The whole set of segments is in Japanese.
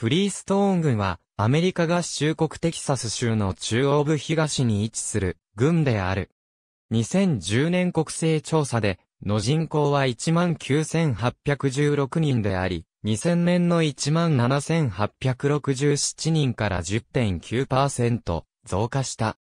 フリーストーン軍は、アメリカ合衆国テキサス州の中央部東に位置する軍である。2010年国勢調査で、の人口は19,816人であり、2000年の17,867人から10.9%増加した。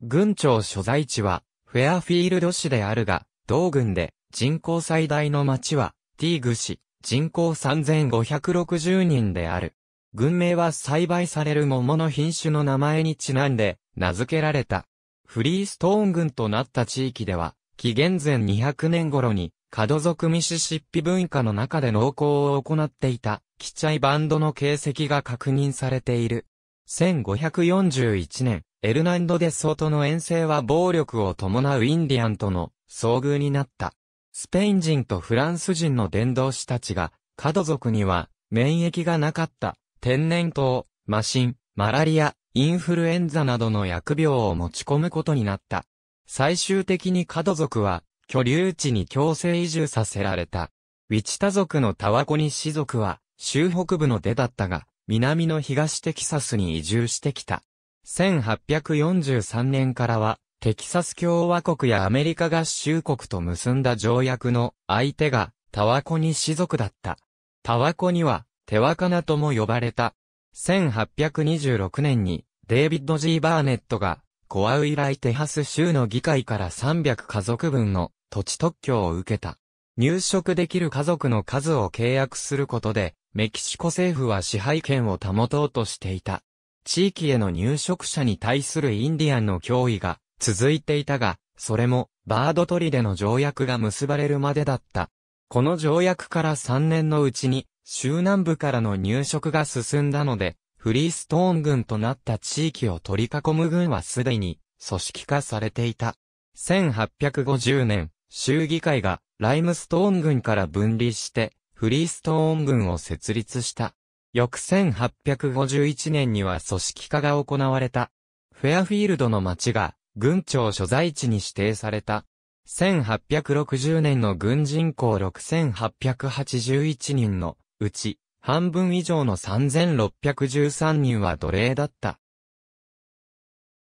軍庁所在地は、フェアフィールド市であるが、同軍で人口最大の町は、ティーグ市。人口3560人である。群名は栽培される桃の品種の名前にちなんで、名付けられた。フリーストーン群となった地域では、紀元前200年頃に、角族ミシシッピ文化の中で農耕を行っていた、キチャイバンドの形跡が確認されている。1541年、エルナンド・デ・ソートの遠征は暴力を伴うインディアンとの遭遇になった。スペイン人とフランス人の伝道師たちが、カド族には免疫がなかった天然痘、麻疹、マラリア、インフルエンザなどの薬病を持ち込むことになった。最終的にカド族は居留地に強制移住させられた。ウィチタ族のタワコニ氏族は州北部の出だったが、南の東テキサスに移住してきた。1843年からはテキサス共和国やアメリカ合衆国と結んだ条約の相手がタワコニ氏族だった。タワコニはテワカナとも呼ばれた。1826年にデイビッド・ジー・バーネットがコアウイライテハス州の議会から300家族分の土地特許を受けた。入植できる家族の数を契約することで、メキシコ政府は支配権を保とうとしていた。地域への入植者に対するインディアンの脅威が続いていたが、それも、バードトリでの条約が結ばれるまでだった。この条約から3年のうちに、州南部からの入植が進んだので、フリーストーン軍となった地域を取り囲む軍はすでに、組織化されていた。1850年、州議会が、ライムストーン軍から分離して、フリーストーン軍を設立した。翌1851年には組織化が行われた。フェアフィールドの町が軍庁所在地に指定された。1860年の軍人口6881人のうち、半分以上の3613人は奴隷だった。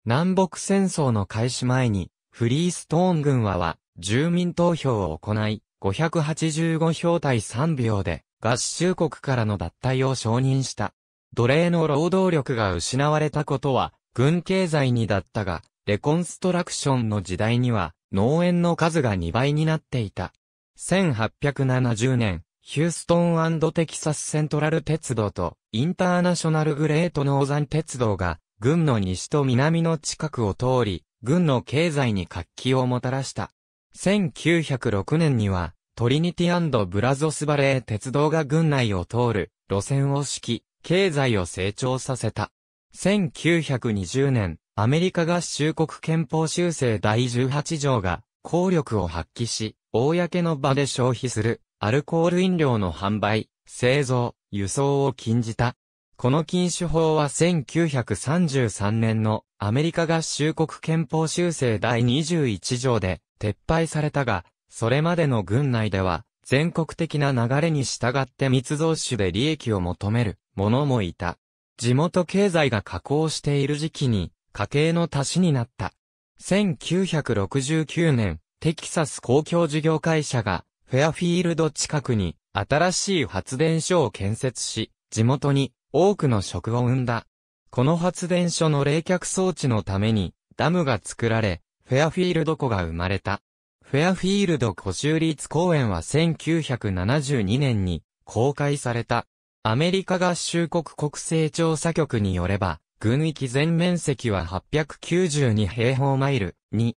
南北戦争の開始前に、フリーストーン軍はは、住民投票を行い、585票対3秒で、合衆国からの脱退を承認した。奴隷の労働力が失われたことは、軍経済にだったが、レコンストラクションの時代には、農園の数が2倍になっていた。1870年、ヒューストンテキサスセントラル鉄道とインターナショナルグレートノーザン鉄道が、軍の西と南の近くを通り、軍の経済に活気をもたらした。1906年には、トリニティブラゾスバレー鉄道が軍内を通る路線を敷き、経済を成長させた。1920年、アメリカ合衆国憲法修正第18条が、効力を発揮し、公の場で消費する、アルコール飲料の販売、製造、輸送を禁じた。この禁酒法は1933年のアメリカ合衆国憲法修正第21条で撤廃されたが、それまでの軍内では全国的な流れに従って密造酒で利益を求める者もいた。地元経済が下降している時期に家計の足しになった。1969年、テキサス公共事業会社が、フェアフィールド近くに、新しい発電所を建設し、地元に多くの職を生んだ。この発電所の冷却装置のために、ダムが作られ、フェアフィールド湖が生まれた。フェアフィールド湖州立公園は1972年に公開された。アメリカ合衆国国勢調査局によれば、軍域全面積は892平方マイル、に、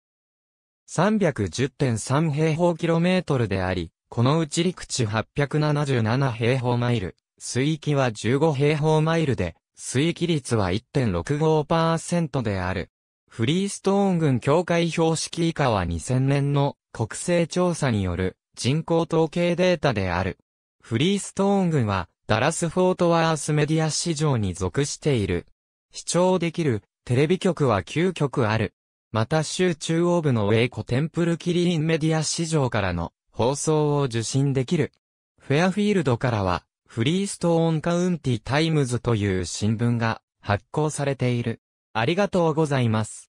310.3平方キロメートルであり、このうち陸地877平方マイル、水域は15平方マイルで、水域率は1.65%である。フリーストーン軍境界標識以下は2000年の国勢調査による人口統計データである。フリーストーン軍はダラス・フォートワースメディア市場に属している視聴できるテレビ局は9局ある。また州中央部のウェイコテンプルキリーンメディア市場からの放送を受信できる。フェアフィールドからはフリーストーンカウンティタイムズという新聞が発行されている。ありがとうございます。